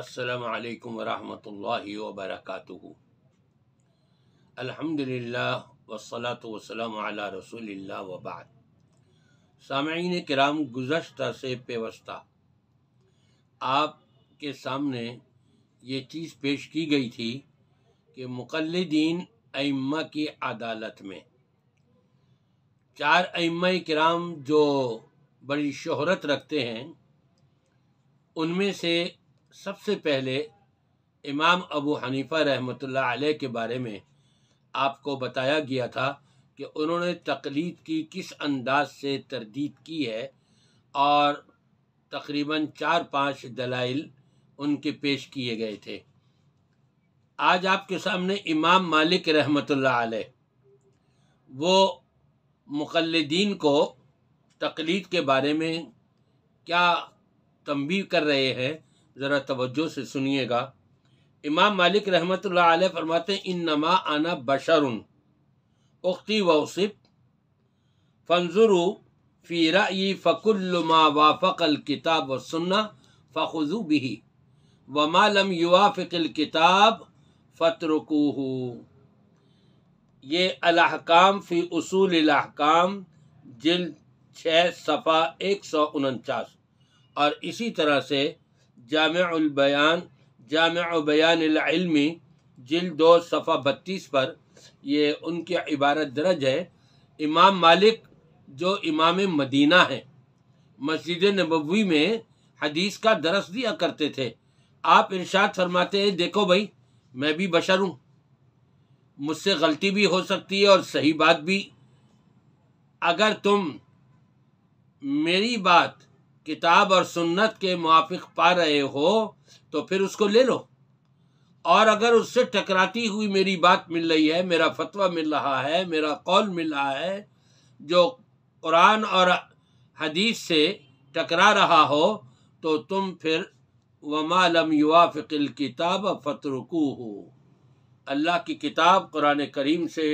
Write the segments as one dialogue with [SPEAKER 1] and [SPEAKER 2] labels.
[SPEAKER 1] السلام علیکم ورحمۃ اللہ وبرکاتہ الحمد للہ وسلاۃ وسلم علیہ رسول اللہ وبا سامعین کرام گزشتہ سے پیوستہ آپ کے سامنے یہ چیز پیش کی گئی تھی کہ مقلدین ائمہ کی عدالت میں چار ائمہ کرام جو بڑی شہرت رکھتے ہیں ان میں سے سب سے پہلے امام ابو حنیفہ رحمۃ اللہ علیہ کے بارے میں آپ کو بتایا گیا تھا کہ انہوں نے تقلید کی کس انداز سے تردید کی ہے اور تقریباً چار پانچ دلائل ان کے پیش کیے گئے تھے آج آپ کے سامنے امام مالک رحمۃ اللہ علیہ وہ مقلدین کو تقلید کے بارے میں کیا تنبیہ کر رہے ہیں ذرا توجہ سے سنیے گا امام مالک رحمۃ اللہ علیہ فرماتے ان نما آنا بشر اختی وصف فنزرو فی فق الما و فق الکتاب و سننا فقضو بہی وما لم کتاب فتر کو یہ الحکام فی اصول الحکام جلد چھ صفا ایک سو انچاس اور اسی طرح سے جامع البیان جامع بیان العلم جلد دو صفحہ بتیس پر یہ ان کی عبارت درج ہے امام مالک جو امام مدینہ ہیں مسجد نبوی میں حدیث کا درس دیا کرتے تھے آپ ارشاد فرماتے ہیں دیکھو بھائی میں بھی بشر ہوں مجھ سے غلطی بھی ہو سکتی ہے اور صحیح بات بھی اگر تم میری بات کتاب اور سنت کے موافق پا رہے ہو تو پھر اس کو لے لو اور اگر اس سے ٹکراتی ہوئی میری بات مل رہی ہے میرا فتویٰ مل رہا ہے میرا قول مل رہا ہے جو قرآن اور حدیث سے ٹکرا رہا ہو تو تم پھر وما لم یوافق الکتاب فت رکو ہو اللہ کی کتاب قرآن کریم سے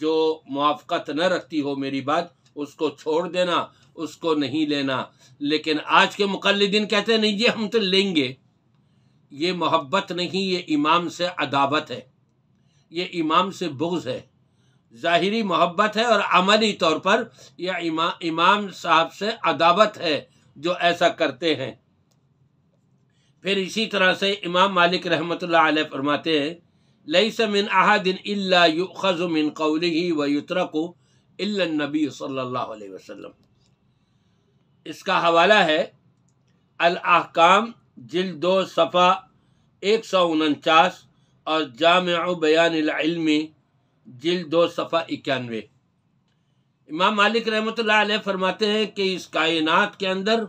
[SPEAKER 1] جو موافقت نہ رکھتی ہو میری بات اس کو چھوڑ دینا اس کو نہیں لینا لیکن آج کے مقلدین کہتے ہیں نہیں یہ جی، ہم تو لیں گے یہ محبت نہیں یہ امام سے عداوت ہے یہ امام سے بغض ہے ظاہری محبت ہے اور عملی طور پر یہ امام صاحب سے عداوت ہے جو ایسا کرتے ہیں پھر اسی طرح سے امام مالک رحمۃ اللہ علیہ فرماتے ہیں وترا کو اللہ نبی صلی اللہ علیہ وسلم اس کا حوالہ ہے الاحکام جلد دو صفحہ ایک سو انچاس اور جامع بیان العلم جلد دو صفحہ اکیانوے امام مالک رحمۃ اللہ علیہ فرماتے ہیں کہ اس کائنات کے اندر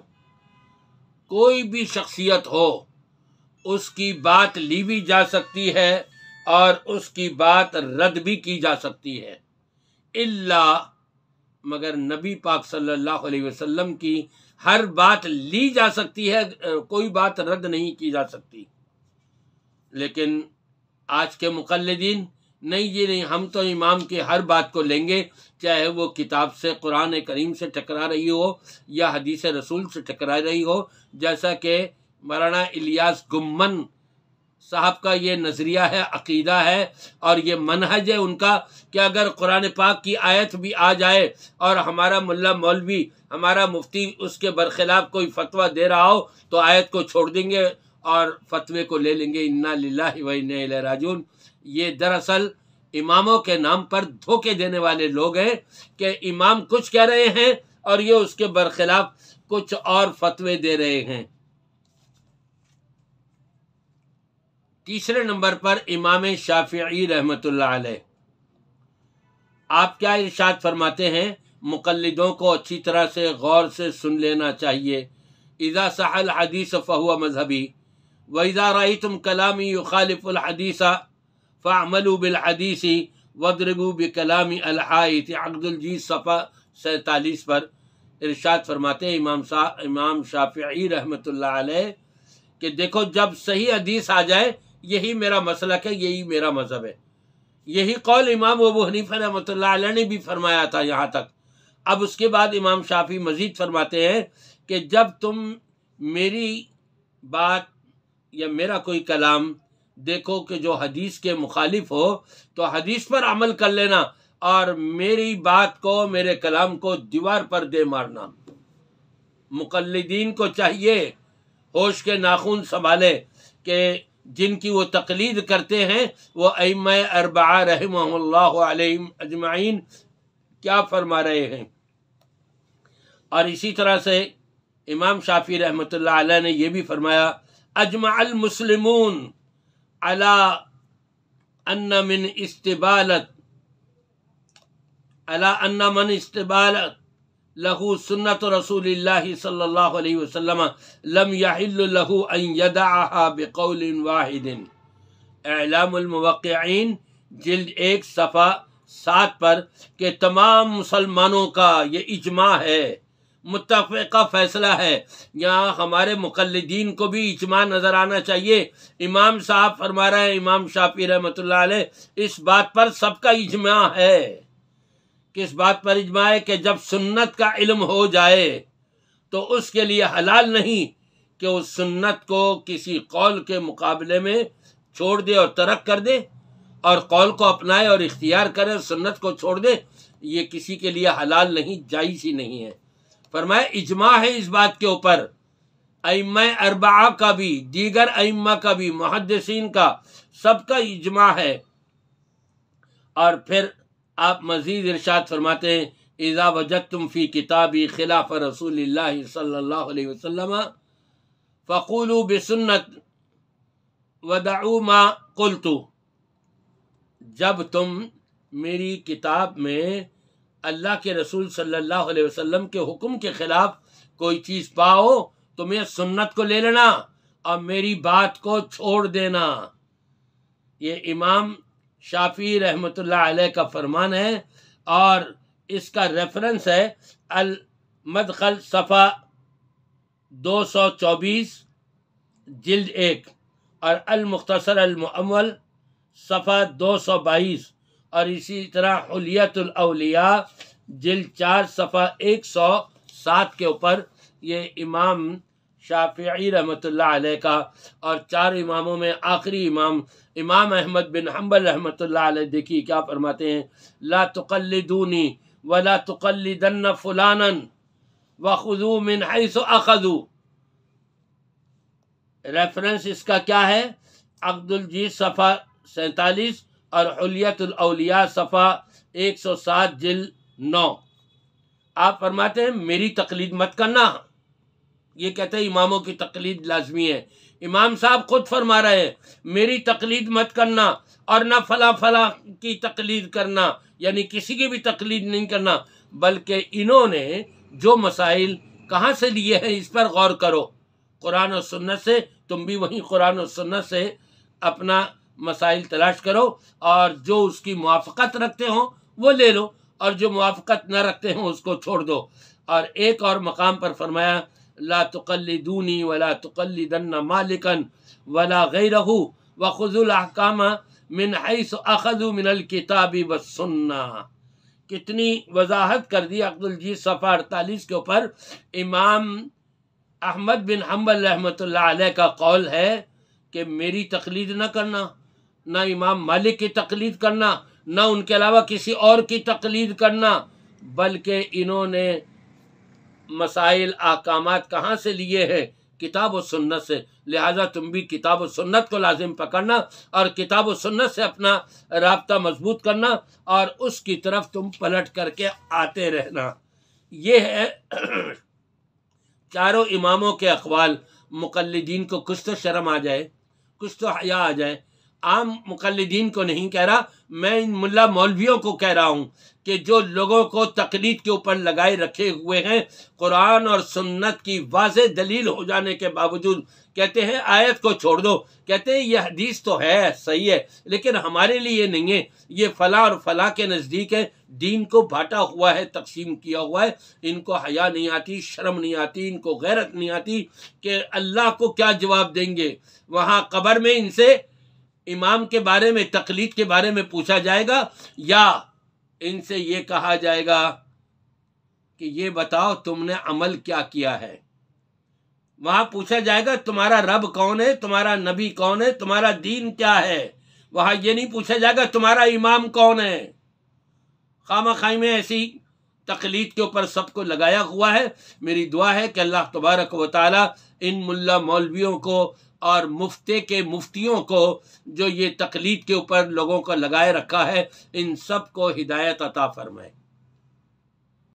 [SPEAKER 1] کوئی بھی شخصیت ہو اس کی بات لی بھی جا سکتی ہے اور اس کی بات رد بھی کی جا سکتی ہے اللہ مگر نبی پاک صلی اللہ علیہ وسلم کی ہر بات لی جا سکتی ہے کوئی بات رد نہیں کی جا سکتی لیکن آج کے مقلدین نہیں جی نہیں ہم تو امام کی ہر بات کو لیں گے چاہے وہ کتاب سے قرآن کریم سے ٹکرا رہی ہو یا حدیث رسول سے ٹکرا رہی ہو جیسا کہ مولانا الیاس گمن صاحب کا یہ نظریہ ہے عقیدہ ہے اور یہ منہج ہے ان کا کہ اگر قرآن پاک کی آیت بھی آ جائے اور ہمارا ملا مولوی ہمارا مفتی اس کے برخلاف کوئی فتویٰ دے رہا ہو تو آیت کو چھوڑ دیں گے اور فتوے کو لے لیں گے انا للہ و راجون یہ دراصل اماموں کے نام پر دھوکے دینے والے لوگ ہیں کہ امام کچھ کہہ رہے ہیں اور یہ اس کے برخلاف کچھ اور فتوے دے رہے ہیں تیسرے نمبر پر امام شافعی رحمۃ اللہ علیہ آپ کیا ارشاد فرماتے ہیں مقلدوں کو اچھی طرح سے غور سے سن لینا چاہیے اذا حدیث فہو مذہبی و اذا تم کلامی بالحدیثی بکلامی عقد الجی صفحہ سینتالیس پر ارشاد فرماتے امام امام شافعی رحمت رحمۃ اللہ علیہ کہ دیکھو جب صحیح حدیث آ جائے یہی میرا مسلک ہے یہی میرا مذہب ہے یہی قول امام ابو حنیفہ رحمۃ اللہ علیہ نے بھی فرمایا تھا یہاں تک اب اس کے بعد امام شافی مزید فرماتے ہیں کہ جب تم میری بات یا میرا کوئی کلام دیکھو کہ جو حدیث کے مخالف ہو تو حدیث پر عمل کر لینا اور میری بات کو میرے کلام کو دیوار پر دے مارنا مقلدین کو چاہیے ہوش کے ناخن سنبھالے کہ جن کی وہ تقلید کرتے ہیں وہ ام اربعہ رحم اللہ علیہ اجمعین کیا فرما رہے ہیں اور اسی طرح سے امام شافی رحمۃ اللہ علیہ نے یہ بھی فرمایا اجمع المسلمون ان من استبالت علا ان من استبالت لہو سنت رسول اللہ صلی اللہ علیہ وسلم لم ان بقول واحد اعلام الموقعین جلد ایک صفحہ سات پر کہ تمام مسلمانوں کا یہ اجماع ہے متفقہ فیصلہ ہے یہاں ہمارے مقلدین کو بھی اجماع نظر آنا چاہیے امام صاحب فرما رہے امام شافی رحمۃ اللہ علیہ اس بات پر سب کا اجماع ہے بات پر اجماع ہے کہ جب سنت کا علم ہو جائے تو اس کے لیے حلال نہیں کہ اس سنت کو کسی قول کے مقابلے میں چھوڑ دے اور ترک کر دے اور قول کو اپنائے اور اختیار کرے اور سنت کو چھوڑ دے یہ کسی کے لیے حلال نہیں جائز ہی نہیں ہے فرمایا اجماع ہے اس بات کے اوپر اما اربع کا بھی دیگر ائمہ کا بھی محدثین کا سب کا اجماع ہے اور پھر آپ مزید ارشاد فرماتے ہیں اذا تم فی کتابی خلاف رسول اللہ صلی اللہ علیہ وسلم فقولو بسنت ودعو ما قلتو جب تم میری کتاب میں اللہ کے رسول صلی اللہ علیہ وسلم کے حکم کے خلاف کوئی چیز پاؤ تو میں سنت کو لے لینا اور میری بات کو چھوڑ دینا یہ امام شافی رحمۃ اللہ علیہ کا فرمان ہے اور اس کا ریفرنس ہے المدخل صفحہ دو سو چوبیس جلد ایک اور المختصر المعمل صفحہ دو سو بائیس اور اسی طرح حلیت الاولیاء جلد چار صفحہ ایک سو سات کے اوپر یہ امام شافعی رحمۃ اللہ علیہ کا اور چار اماموں میں آخری امام امام احمد بن حنبل رحمۃ اللہ علیہ دیکھیے کیا فرماتے ہیں لا تقلدونی ولا تقلدن فلانا وخذو من حیث اخذو ریفرنس اس کا کیا ہے عبد الجی صفحہ سینتالیس اور حلیت الاولیاء صفحہ ایک سو سات جل نو آپ فرماتے ہیں میری تقلید مت کرنا یہ کہتے ہیں اماموں کی تقلید لازمی ہے امام صاحب خود فرما رہے ہیں میری تقلید مت کرنا اور نہ فلاں فلاں کی تقلید کرنا یعنی کسی کی بھی تقلید نہیں کرنا بلکہ انہوں نے جو مسائل کہاں سے لیے ہیں اس پر غور کرو قرآن و سنت سے تم بھی وہیں قرآن و سنت سے اپنا مسائل تلاش کرو اور جو اس کی موافقت رکھتے ہوں وہ لے لو اور جو موافقت نہ رکھتے ہوں اس کو چھوڑ دو اور ایک اور مقام پر فرمایا لا تقلدونی ولا تقلدن مالکن ولا غیرہو وخذو الاحکام من حیث اخذو من الكتاب والسنة کتنی وضاحت کر دی عقد الجی صفحہ 48 کے اوپر امام احمد بن حنبل رحمت اللہ علیہ کا قول ہے کہ میری تقلید نہ کرنا نہ امام مالک کی تقلید کرنا نہ ان کے علاوہ کسی اور کی تقلید کرنا بلکہ انہوں نے مسائل احکامات کہاں سے لیے ہیں کتاب و سنت سے لہٰذا تم بھی کتاب و سنت کو لازم پکڑنا اور کتاب و سنت سے اپنا رابطہ مضبوط کرنا اور اس کی طرف تم پلٹ کر کے آتے رہنا یہ ہے چاروں اماموں کے اقوال مقلدین کو کچھ تو شرم آ جائے کچھ تو حیا آ جائے عام مقلدین کو نہیں کہہ رہا میں ان ملا مولویوں کو کہہ رہا ہوں کہ جو لوگوں کو تقلید کے اوپر لگائے رکھے ہوئے ہیں قرآن اور سنت کی واضح دلیل ہو جانے کے باوجود کہتے ہیں آیت کو چھوڑ دو کہتے ہیں یہ حدیث تو ہے صحیح ہے لیکن ہمارے لیے نہیں ہے یہ فلاں اور فلاں کے نزدیک ہے دین کو بھاٹا ہوا ہے تقسیم کیا ہوا ہے ان کو حیا نہیں آتی شرم نہیں آتی ان کو غیرت نہیں آتی کہ اللہ کو کیا جواب دیں گے وہاں قبر میں ان سے امام کے بارے میں تقلید کے بارے میں پوچھا جائے گا یا ان سے یہ کہا جائے گا کہ یہ بتاؤ تم نے عمل کیا کیا ہے وہاں پوچھا جائے گا تمہارا رب کون ہے تمہارا نبی کون ہے تمہارا دین کیا ہے وہاں یہ نہیں پوچھا جائے گا تمہارا امام کون ہے خامہ خائی میں ایسی تقلید کے اوپر سب کو لگایا ہوا ہے میری دعا ہے کہ اللہ تبارک و تعالی ان ملا مولویوں کو اور مفتے کے مفتیوں کو جو یہ تقلید کے اوپر لوگوں کو لگائے رکھا ہے ان سب کو ہدایت عطا فرمائے